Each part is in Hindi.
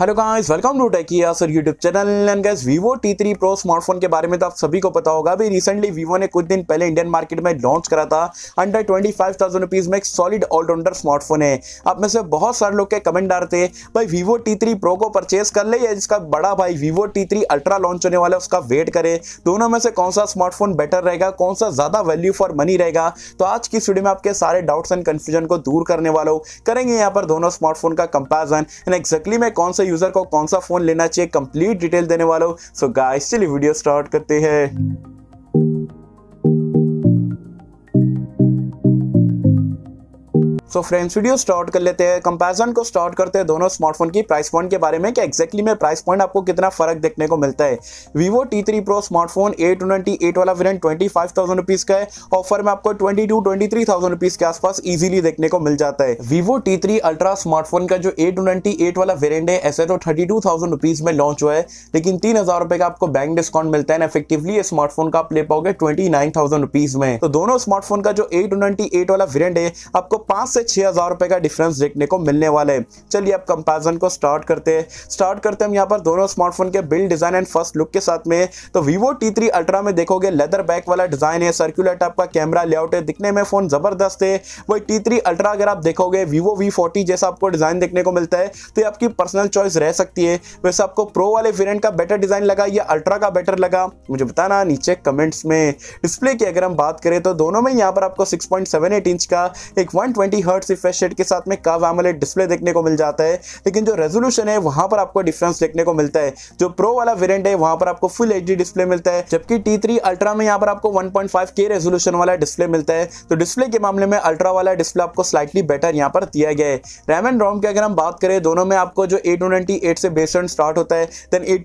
हेलो गाइस वेलकम टू टेकिया sir YouTube channel and guys Vivo T3 pro smartphone के बारे में तो आप सभी को पता होगा अभी रिसेंटली वीवो ने कुछ दिन पहले इंडियन मार्केट में लॉन्च करा था under twenty five thousand rupees में एक सॉलिड ऑलराउंडर स्मार्टफोन है आप में से बहुत सारे लोग के कमेंट आ रहे थे भाई वीवो T3 प्रो को परचेज कर ले या जिसका बड़ा भाई वीवो T3 अल्ट्रा लॉन्च होने वाला है उसका वेट करे दोनों में से कौन सा स्मार्टफोन बेटर रहेगा कौन सा ज़्यादा वैल्यू फॉर मनी रहेगा तो आज की स्टूडियो में आपके सारे डाउट्स एंड कन्फ्यूजन को दूर करने वाला हूँ करेंगे यहाँ पर दोनों स्मार्टफोन का कंपेरिजन एंड एक्जैक्टली मैं कौन सा यूजर को कौन सा फोन लेना चाहिए कंप्लीट डिटेल देने वाला हूँ सो गाइस चलिए वीडियो स्टार्ट करते हैं सो फ्रेंड्स वीडियो स्टार्ट कर लेते हैं कंपैरिजन को स्टार्ट करते हैं दोनों स्मार्टफोन की प्राइस पॉइंट के बारे में कि एक्जैक्टली में प्राइस पॉइंट आपको कितना फर्क देखने को मिलता है Vivo T three pro smartphone a twenty eight वाला variant twenty five thousand rupees का है ऑफर में आपको twenty two twenty three thousand rupees के आसपास इजिली देखने को मिल जाता है Vivo T three ultra smartphone का जो ए ट्वेंटी एट वाला वेरियंट है ऐसे तो थर्टी टू थाउजेंड रुपीज में लॉन्च हुआ है लेकिन तीन हजार रुपए का आपको बैंक डिस्काउंट मिलता है इफेक्टिवली स्मार्टफोन का आप ले पाओगे ट्वेंटी नाइन थाउजेंड रुपीज में तो दोनों स्मार्टफोन का जो ए ट्वेंटी एट वाला वेरियंट है आपको पांच से छह हज़ार रुपए का डिफरेंस देखने को मिलने वाले है चलिए अब कंपेरिजन को स्टार्ट करते हैं स्टार्ट करते हैं हम यहाँ पर दोनों स्मार्टफोन के build design and first look के साथ में तो वीवो टी थ्री अल्ट्रा में देखोगे लेदर बैक वाला डिज़ाइन है सर्कुलर टाइप का कैमरा लेआउट है दिखने में फ़ोन ज़बरदस्त है वही टी थ्री अल्ट्रा अगर आप देखोगे वीवो वी फोर्टी जैसा आपको डिज़ाइन देखने को मिलता है तो ये आपकी पर्सनल चॉइस रह सकती है वैसे आपको प्रो वाले वेरियंट का बेटर डिज़ाइन लगा या अल्ट्रा का बेटर लगा मुझे बताना नीचे कमेंट्स में डिस्प्ले की अगर हम बात करें तो दोनों में यहाँ पर आपको 6.78 इंच का एक 120 हर्ट्स रिफ्रेश रेट के साथ में कव एमोलेट डिस्प्ले देखने को मिल जाता है लेकिन जो रेजोल्यूशन है वहां पर आपको डिफरेंस देखने को मिलता है जो प्रो वाला वेरियंट है वहां पर आपको फुल एच डिस्प्ले मिलता है जबकि टी थ्री अल्ट्रा में यहाँ पर आपको one point five K resolution वाला डिस्प्ले मिलता है तो डिस्प्ले के मामले में अल्ट्रा वाला डिस्प्ले आपको स्लाइटली बेटर यहाँ पर दिया गया है रैम एंड रोम की अगर हम बात करें दोनों में आपको जो एट एट से बेस स्टार्ट होता है देन ए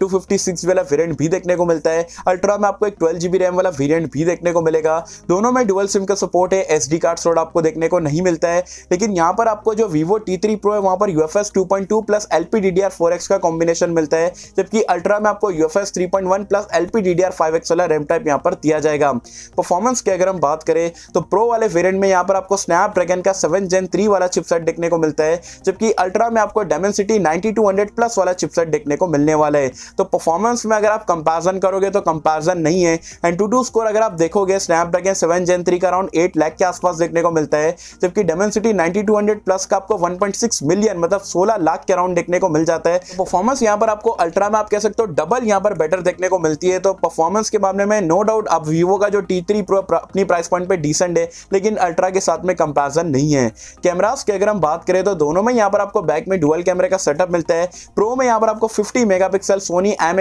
वाला वेरियंट भी देखने को मिलता है अल्ट्रा में आपको एक ट्वेल्व जीबी रैम वाला वेरियंट भी देखने को मिलेगा दोनों में डुअल सिम का सपोर्ट है एस कार्ड स्लॉट आपको देखने को नहीं मिलता है लेकिन यहाँ पर आपको जो वीवो टी थ्री प्रो है वहाँ पर U F S two point two plus L P D D R four X का कॉम्बिनेशन मिलता है जबकि अल्ट्रा में आपको U F S three point one plus L P D D R five X वाला रैम टाइप यहाँ पर दिया जाएगा परफॉर्मेंस की अगर हम बात करें तो प्रो वाले वेरियंट में यहाँ पर आपको स्नैपड्रैगन का सेवन जेन थ्री वाला चिपसेट देखने को मिलता है जबकि अल्ट्रा में आपको Dimensity ninety two hundred plus वाला चिपसेट देखने को मिलने वाला है तो परफॉर्मेंस में अगर आप कंपेरिजन करोगे तो कंपेरिजन नहीं है एंड टू टू स्कोर अगर आप देखोगे स्नैपड्रैगन सेवन जेन थ्री का अराउंड एट लैख के आसपास देखने को मिलता है जबकि डेमेंसिटी कैपेसिटी 9200 प्लस का आपको 1.6 मिलियन मतलब 16 लाख के अराउंड देखने को मिल जाता है परफॉर्मेंस तो यहाँ पर आपको अल्ट्रा में आप कह सकते हो डबल यहाँ पर बेटर देखने को मिलती है तो परफॉर्मेंस के मामले में नो डाउट अब वीवो का जो टी थ्री अपनी प्राइस पॉइंट पर डिसेंट है लेकिन अल्ट्रा के साथ में कंपेरिजन नहीं है कैमराज की अगर हम बात करें तो दोनों में यहाँ पर आपको बैक में डुअल कैमरे का सेटअप मिलता है प्रो में यहाँ पर आपको फिफ्टी मेगा सोनी एम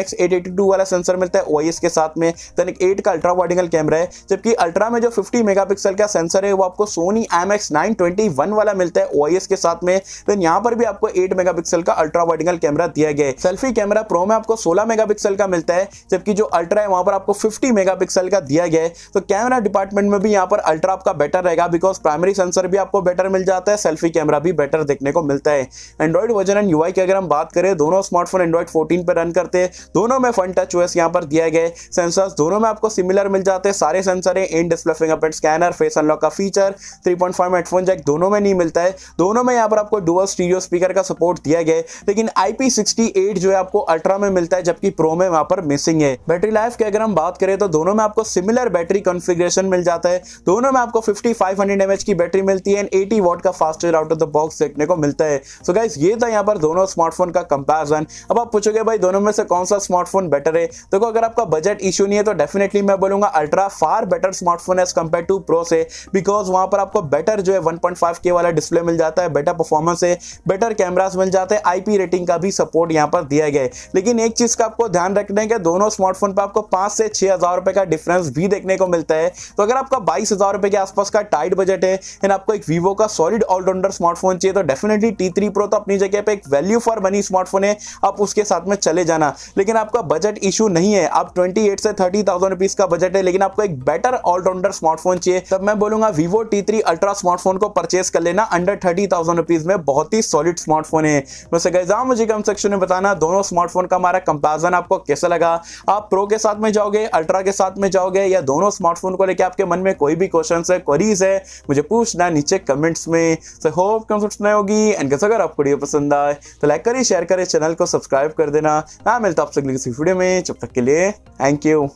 वाला सेंसर मिलता है ओ के साथ में देन एक एट का अल्ट्रा वाइडिंगल कैमरा है जबकि अल्ट्रा में जो फिफ्टी मेगा का सेंसर है वो आपको सोनी एम एक्स वन वाला मिलता है ओ के साथ में देन यहाँ पर भी आपको एट मेगा का अल्ट्रा वाइडिंगल कैमरा दिया गया है सेल्फी कैमरा प्रो में आपको सोलह मेगा का मिलता है जबकि जो अल्ट्रा है वहां पर आपको फिफ्टी मेगा का दिया गया है तो कैमरा डिपार्टमेंट में भी यहाँ पर अल्ट्रा आपका बेटर रहेगा बिकॉज प्राइमरी सेंसर भी आपको बेटर मिल जाता है सेल्फी कैमरा भी बेटर देखने को मिलता है एंड्रॉइड वर्जन एंड यूआई की अगर हम बात करें दोनों स्मार्टफोन एंड्रॉइड 14 पर रन करते हैं दोनों में फ्रंट टच ओएस यहाँ पर दिया गया है सेंसर्स दोनों में आपको सिमिलर मिल जाते हैं सारे सेंसर है in display fingerprint scanner face unlock का फीचर 3.5 हेडफोन जैक दोनों दोनों में नहीं मिलता है दोनों में यहाँ पर आपको डुअल स्टीरियो स्पीकर का सपोर्ट दिया गया है लेकिन IP68 जो है आपको अल्ट्रा में मिलता है जबकि प्रो में वहाँ पर मिसिंग है बैटरी लाइफ की अगर हम बात करें तो दोनों में आपको सिमिलर बैटरी कॉन्फ़िगरेशन मिल जाता है दोनों में आपको फिफ्टी फाइव की बैटरी मिलती है एंड एटी वॉट का fast charge out of the box देखने को मिलता है सो so गाइज ये था यहाँ पर दोनों स्मार्टफोन का कंपेरिजन अब आप पूछोगे भाई दोनों में से कौन सा स्मार्टफोन बेटर है देखो तो अगर आपका बजट इशू नहीं है तो डेफिनेटली मैं बोलूंगा ultra far better smartphone as compare to pro से बिकॉज वहां पर आपको बेटर जो है वन के वाला डिस्प्ले मिल जाता है बेटर परफॉर्मेंस है बेटर कैमरास मिल जाते हैं आईपी रेटिंग का भी सपोर्ट यहाँ पर दिया गया है लेकिन एक चीज़ का आपको ध्यान रखना है कि दोनों स्मार्टफोन पर आपको पांच से छह हज़ार रुपए का डिफरेंस भी देखने को मिलता है तो अगर आपका बाईस हज़ार रुपए के आसपास का टाइट बजट है एंड आपको एक वीवो का सॉलिड ऑलराउंडर स्मार्टफोन चाहिए तो डेफिनेटली टी थ्री प्रो तो अपनी जगह पर एक वैल्यू फॉर मनी स्मार्टफोन है आप उसके साथ में चले जाना लेकिन आपका बजट इशू नहीं है आप ट्वेंटी से थर्टी थाउजेंड का बजट है लेकिन आपको एक बेटर ऑलराउंडर स्मार्टफोन चाहिए तब मैं बोलूंगा वीवो टी अल्ट्रा स्मार्टफोन को परचेज गेस कर लेना अंडर थर्टी थाउजेंड रुपीज में बहुत ही सॉलिड स्मार्टफोन है वैसे तो मुझे कम सेक्शन में बताना दोनों स्मार्टफोन का हमारा कंपेरिजन आपको कैसा लगा आप प्रो के साथ में जाओगे अल्ट्रा के साथ में जाओगे या दोनों स्मार्टफोन को लेकर आपके मन में कोई भी क्वेश्चन है क्वरीज है मुझे पूछना नीचे कमेंट्स में सो होप कम समझ में होगी एंड कैसे अगर आपको वीडियो पसंद आए तो लाइक करें शेयर करें चैनल को सब्सक्राइब कर देना मैं मिलता आपसे अगली किसी वीडियो में जब तक के लिए थैंक यू